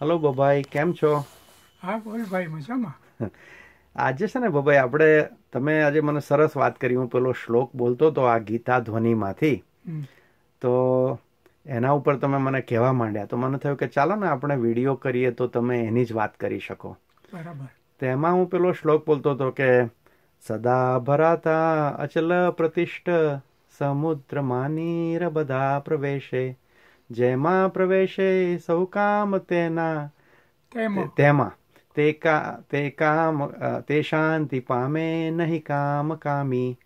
hello બબાઈ કેમ છો હા બોલ ભાઈ મજામાં આજે છે ને બબાઈ આપણે તમે આજે મને સરસ વાત કરી હું પેલો શ્લોક બોલતો હતો આ ગીતા ધ્વનિમાંથી તો એના ઉપર તમે મને કહેવા માંડ્યા તો મને થયું કે ચાલો ને આપણે વિડીયો કરીએ તો તમે એની જ વાત કરી શકો બરાબર તો એમાં હું પેલો શ્લોક બોલતો હતો કે સદા ભરાતા અચલ પ્રતિષ્ઠ સમુદ્ર માનીર બધા પ્રવેશે જેમાં પ્રવેશે સૌ કામ તેના તેમાં તે કા તે કામ તે શાંતિ પામે નહીં કામ કામી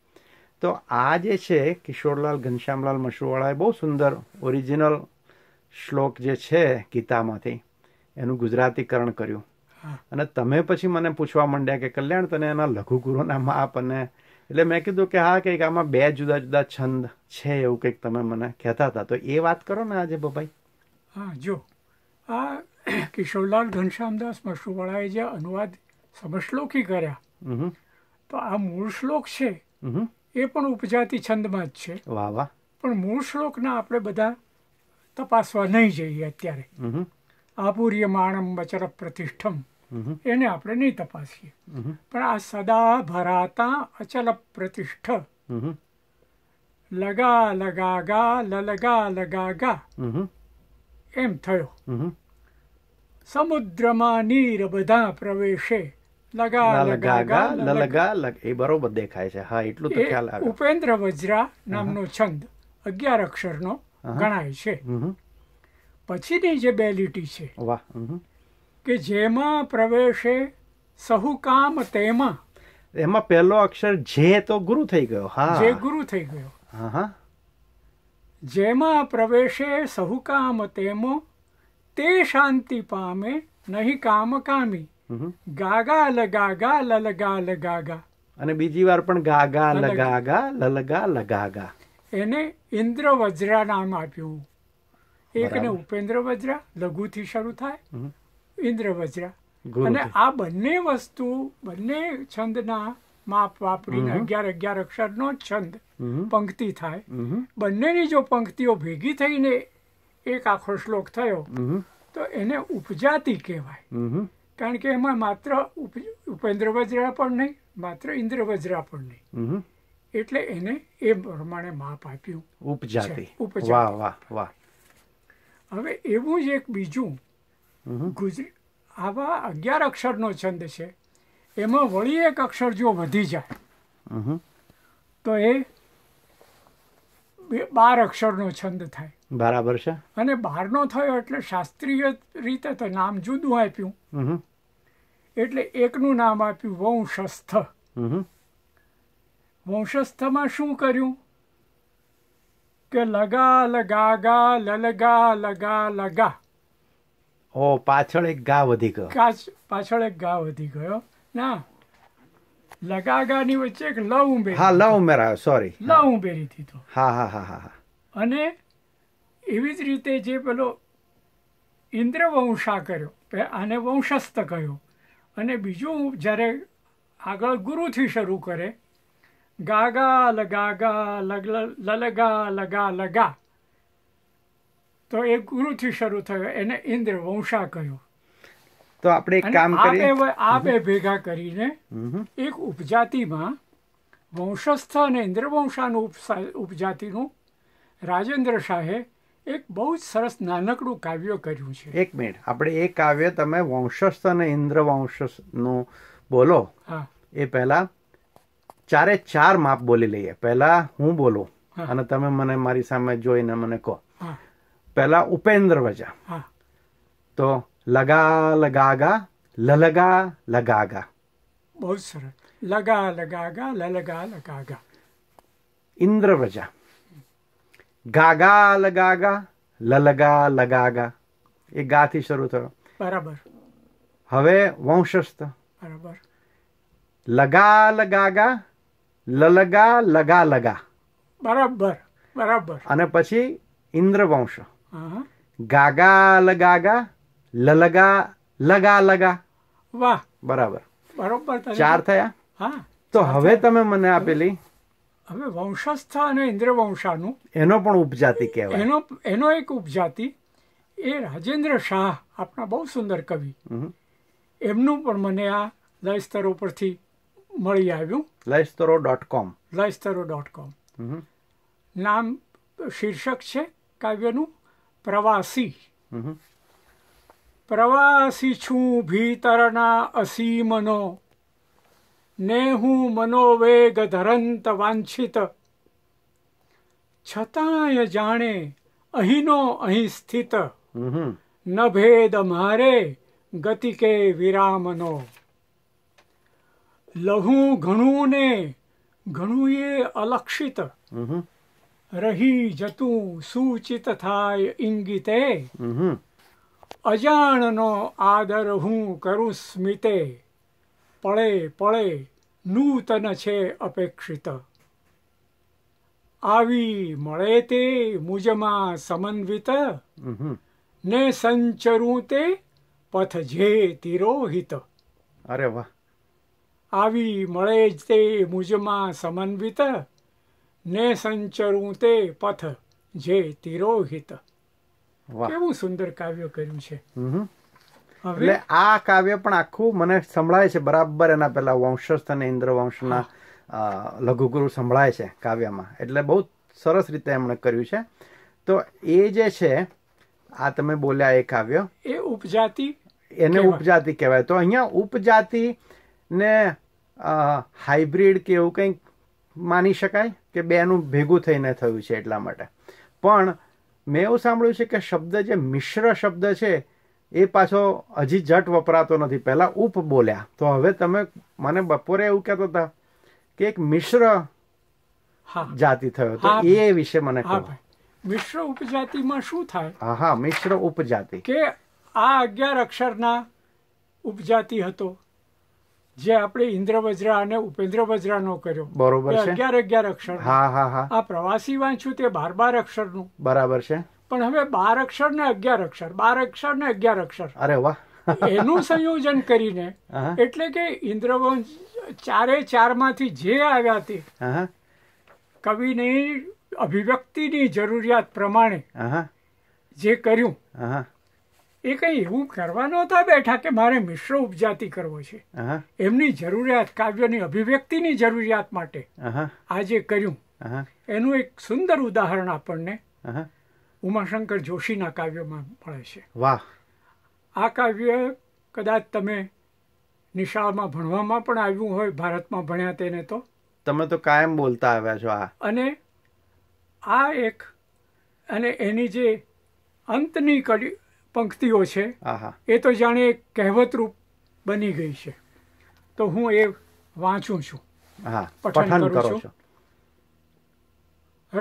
તો આ જે છે કિશોરલાલ ઘનશ્યામલાલ મશરૂવાળાએ બહુ સુંદર ઓરિજિનલ શ્લોક જે છે ગીતામાંથી એનું ગુજરાતીકરણ કર્યું અને તમે પછી મને પૂછવા માંડ્યા કે કલ્યાણ તને એના લઘુગુરુના માપ અને એટલે મેં કીધું કે હા કંઈક આમાં બે જુદા જુદા છંદ છે એવું કંઈક તમે મને કહેતા હતા તો એ વાત કરો ને આજે બબાઈ હા જો આ કિશોરલાલ ઘનશ્યામદાસ મશરૂવાળાએ જે અનુવાદ સમશ્લોકી કર્યા તો આ મૂળ શ્લોક છે એ પણ ઉપજાતિ છંદમાં જ છે વાહ વાહ પણ મૂળ શ્લોકના આપણે બધા તપાસવા નહીં જઈએ અત્યારે આપુર્ય માણમ વચર પ્રતિષ્ઠમ એને આપણે નહીં તપાસીએ પણ આ સદા ભરાતા અચલ પ્રતિષ્ઠ લગા લગા ગા લલગા લગા ગા એમ થયો સમુદ્રમાં નીર બધા પ્રવેશે લગા લગા ગા લલગા એ બરોબર દેખાય છે હા એટલું તો ખ્યાલ આવે ઉપેન્દ્ર વજ્રા નામનો છંદ અગિયાર અક્ષરનો ગણાય છે પછીની જે બે લીટી છે વાહ કે જેમાં પ્રવેશે સહુ કામ તેમાં એમાં પહેલો અક્ષર જે તો ગુરુ થઈ ગયો હા જે ગુરુ થઈ ગયો હા જેમાં પ્રવેશે સહુ કામ તેમો તે શાંતિ પામે નહીં કામ કામી ગાગા લગાગા લલગા લગાગા અને બીજી વાર પણ ગાગા લગાગા લલગા લગાગા એને ઇન્દ્ર વજ્રા નામ આપ્યું એકને ઉપેન્દ્ર વજ્રા લઘુથી શરૂ થાય ઇન્દ્ર અને આ બંને વસ્તુ બંને છંદના માપ વાપરીને અગિયાર અગિયાર અક્ષરનો છંદ પંક્તિ થાય બંનેની જો પંક્તિઓ ભેગી થઈને એક આખો શ્લોક થયો તો એને ઉપજાતી કહેવાય કારણ કે એમાં માત્ર ઉપેન્દ્ર વજ્રા પણ નહીં માત્ર ઇન્દ્ર વજ્રા પણ નહીં એટલે એને એ પ્રમાણે માપ આપ્યું ઉપજાતિ ઉપજાતિ વાહ વાહ હવે એવું જ એક બીજું ગુજરી આવા અગિયાર અક્ષરનો છંદ છે એમાં વળી એક અક્ષર જો વધી જાય તો એ બાર અક્ષરનો છંદ થાય બરાબર છે અને બહારનો થયો એટલે શાસ્ત્રીય રીતે તો નામ જુદું આપ્યું એટલે એકનું નામ આપ્યું વંશસ્થ વંશસ્થમાં શું કર્યું કે લગા લગા ગા લલગા લગા લગા ઓ પાછળ એક ગા વધી ગયો પાછળ એક ગા વધી ગયો ના લગાગાની વચ્ચે એક લ ઉમેરી હા લ ઉમેરાયો સોરી લવ ઉમેરી દીધો હા હા હા હા અને એવી જ રીતે જે પેલો ઇન્દ્રવંશા કર્યો આને વંશસ્થ કહ્યું અને બીજું જ્યારે આગળ ગુરુથી શરૂ કરે ગાગા ગા લગા લલગા લગા લગા તો એ ગુરુથી શરૂ થયો એને ઇન્દ્ર વંશા કહ્યો તો આપણે એક કામ કરીએ આપે ભેગા કરીને એક ઉપજાતિમાં વંશસ્થ અને ઇન્દ્રવંશાનું ઉપજાતિનું રાજેન્દ્ર શાહે એક બહુ જ સરસ નાનકડું કાવ્ય કર્યું છે એક મિનિટ આપણે એ કાવ્ય તમે વંશસ્થ અને ઇન્દ્રવંશનું બોલો એ પહેલા ચારે ચાર માપ બોલી લઈએ પહેલા હું બોલું અને તમે મને મારી સામે જોઈને મને કહો પહેલા ઉપેન્દ્ર વજા તો લગા લગાગા લલગા લગાગા બહુ સરસ લગા લગાગા લલગા લગાગા ઇન્દ્ર વજા ગાગા લગાગા લલગા લગાગા એ ગાથી શરૂ થયો બરાબર હવે વંશસ્થ બરાબર લગા લગાગા લલગા લગા લગા બરાબર બરાબર અને પછી ઇન્દ્રવંશ ગાગા લગાગા લલગા લગા લગા વાહ બરાબર બરોબર ચાર થયા હા તો હવે તમે મને આપેલી હવે વંશસ્થા અને ઇન્દ્રવંશાનું એનો પણ ઉપજાતિ કહેવાય એનો એનો એક ઉપજાતિ એ રાજેન્દ્ર શાહ આપણા બહુ સુંદર કવિ એમનું પણ મને આ સ્તરો પરથી મળી આવ્યું સ્તરો ડોટ કોમ સ્તરો ડોટ કોમ નામ શીર્ષક છે કાવ્યનું પ્રવાસી પ્રવાસી છું ભીતરના અસીમનો ને હું મનોવેગ ધરંત વાંછિત છતાંય જાણે અહીંનો અહીં સ્થિત ન ભેદ મારે ગતિ કે વિરામનો લહું ઘણું ને ઘણું એ અલક્ષિત રહી જતું સૂચિત થાય ઇંગિતે અજાણનો આદર હું કરું સ્મિતે પળે પળે નૂતન છે અપેક્ષિત આવી મળે તે મુજમાં સમન્વિત ને સંચરું તે પથ જે તિરોહિત અરે વાહ આવી મળે તે મુજમાં સમન્વિત ને સંચરું તે પથ જે તિરોહિત કેવું સુંદર કાવ્ય કર્યું છે એટલે આ કાવ્ય પણ આખું મને સંભળાય છે બરાબર એના પેલા વંશસ્થ અને ઇન્દ્રવંશના લઘુગુરુ સંભળાય છે કાવ્યમાં એટલે બહુ સરસ રીતે એમણે કર્યું છે તો એ જે છે આ તમે બોલ્યા એ કાવ્ય એ ઉપજાતિ એને ઉપજાતિ કહેવાય તો અહીંયા ઉપજાતિ ને હાઇબ્રિડ કે એવું કંઈક માની શકાય કે બેનું ભેગું થઈને થયું છે એટલા માટે પણ મેં એવું સાંભળ્યું છે કે શબ્દ જે મિશ્ર શબ્દ છે એ પાછો હજી જટ વપરાતો નથી પહેલાં ઉપ બોલ્યા તો હવે તમે મને બપોરે એવું કહેતો હતા કે એક મિશ્ર જાતિ થયો તો એ વિશે મને કહો મિશ્ર ઉપજાતિમાં શું થાય હા મિશ્ર ઉપજાતિ કે આ અગિયાર અક્ષરના ઉપજાતિ હતો જે આપણે ઇન્દ્ર વજ્રા અને ઉપેન્દ્ર વજ્રાનો કર્યો બરોબર અગિયાર અગિયાર અક્ષર હા આ પ્રવાસી વાંચ્યું તે બાર બાર અક્ષરનું બરાબર છે પણ હવે બાર અક્ષર ને અગિયાર અક્ષર બાર અક્ષર ને અગિયાર અક્ષર અરે વાહ એનું સંયોજન કરીને એટલે કે ઇન્દ્રવંશ ચારે ચાર માંથી જે આવ્યા તે કવિની અભિવ્યક્તિની જરૂરિયાત પ્રમાણે જે કર્યું એ કંઈ એવું કરવા નહોતા બેઠા કે મારે મિશ્ર ઉપજાતિ કરવો છે એમની જરૂરિયાત કાવ્યની અભિવ્યક્તિની જરૂરિયાત માટે આ જે કર્યું એનું એક સુંદર ઉદાહરણ આપણને ઉમાશંકર જોશીના કાવ્યમાં મળે છે વાહ આ કાવ્ય કદાચ તમે નિશાળમાં ભણવામાં પણ આવ્યું હોય ભારતમાં ભણ્યા તેને તો તમે તો કાયમ બોલતા આવ્યા છો આ અને આ એક અને એની જે અંતની કડી પંક્તિઓ છે એ તો જાણે કહેવતરૂપ બની ગઈ છે તો હું એ વાંચું છું પઠન કરું છું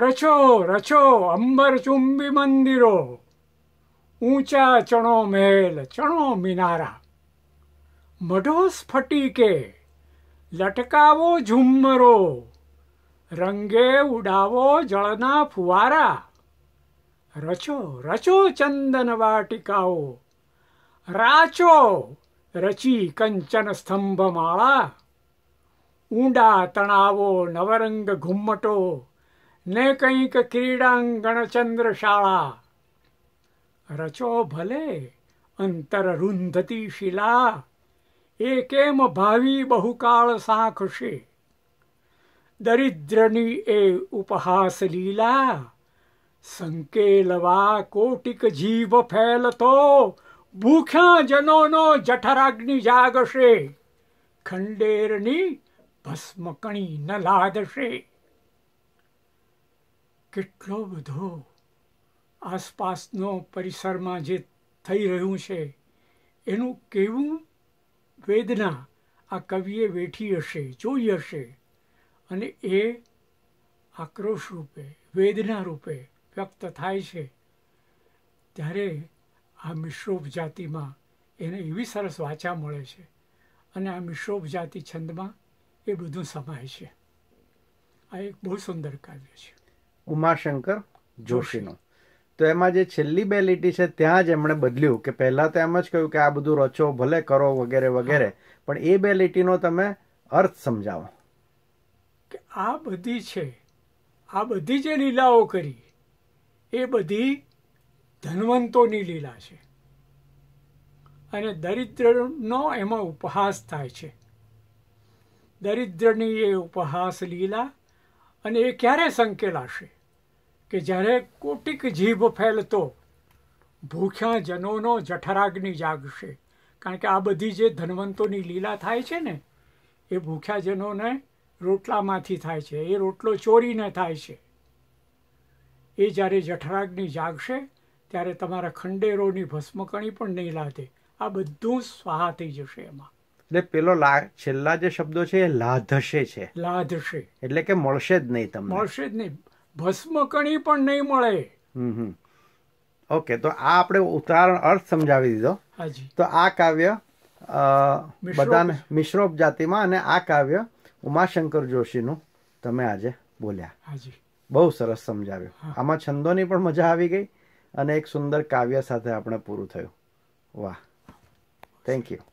રચો રચો અંબર ચુંબી મંદિરો ઊંચા ચણો મહેલ ચણો મિનારા મઢો સ્ફટિકે લટકાવો ઝુમ્મરો રંગે ઉડાવો જળના ફુવારા રચો રચો ચંદન વાટિકાઓ રાચો રચી કંચન સ્તંભમાળા ઊંડા તણાવો નવરંગ ઘુમ્મટો ને કંઈક ક્રીડાંગણ ચંદ્રશાળા રચો ભલે અંતર રુંધતી શિલા એ કેમ ભાવિ બહુકાળ સાંખશે દરિદ્રની એ ઉપહાસ લીલા સંકેલવા કોટિક જીવ ફેલતો ભૂખ્યા જનોનો જઠરાગ્નિ જાગશે ખંડેરની ભસ્મકણી ન લાદશે કેટલો બધો આસપાસનો પરિસરમાં જે થઈ રહ્યું છે એનું કેવું વેદના આ કવિએ વેઠી હશે જોઈ હશે અને એ આક્રોશ રૂપે વેદના રૂપે વ્યક્ત થાય છે ત્યારે આ મિશ્રોપ જાતિમાં એને એવી સરસ વાચા મળે છે અને આ મિશ્રોપ જાતિ છંદમાં એ બધું સમાય છે આ એક બહુ સુંદર કાવ્ય છે ઉમાશંકર જોશીનું તો એમાં જે છેલ્લી બે લીટી છે ત્યાં જ એમણે બદલ્યું કે પહેલાં તો એમ જ કહ્યું કે આ બધું રચો ભલે કરો વગેરે વગેરે પણ એ બે લીટીનો તમે અર્થ સમજાવો કે આ બધી છે આ બધી જે લીલાઓ કરી એ બધી ધનવંતોની લીલા છે અને દરિદ્રનો એમાં ઉપહાસ થાય છે દરિદ્રની એ ઉપહાસ લીલા અને એ ક્યારે સંકેલાશે કે જ્યારે કોટિક જીભ ફેલતો ભૂખ્યા જનોનો જઠરાગ્નિ જાગશે કારણ કે આ બધી જે ધનવંતોની લીલા થાય છે ને એ ભૂખ્યા જનોને રોટલામાંથી થાય છે એ રોટલો ચોરીને થાય છે એ જ્યારે જઠરાગ્નિ જાગશે ત્યારે તમારા ખંડેરોની ભસ્મકણી પણ નહીં લાગે આ બધું સ્વાહા થઈ જશે એમાં એટલે પેલો છેલ્લા જે શબ્દો છે એ લાધશે છે લાધશે એટલે કે મળશે જ નહીં તમને મળશે જ નહીં ભસ્મકણી પણ નહીં મળે હમ ઓકે તો આ આપણે ઉદાહરણ અર્થ સમજાવી દીધો તો આ કાવ્ય બધાને મિશ્રોપ જાતિમાં અને આ કાવ્ય ઉમાશંકર જોશીનું તમે આજે બોલ્યા હાજી બહુ સરસ સમજાવ્યું આમાં છંદોની પણ મજા આવી ગઈ અને એક સુંદર કાવ્ય સાથે આપણે પૂરું થયું વાહ થેન્ક યુ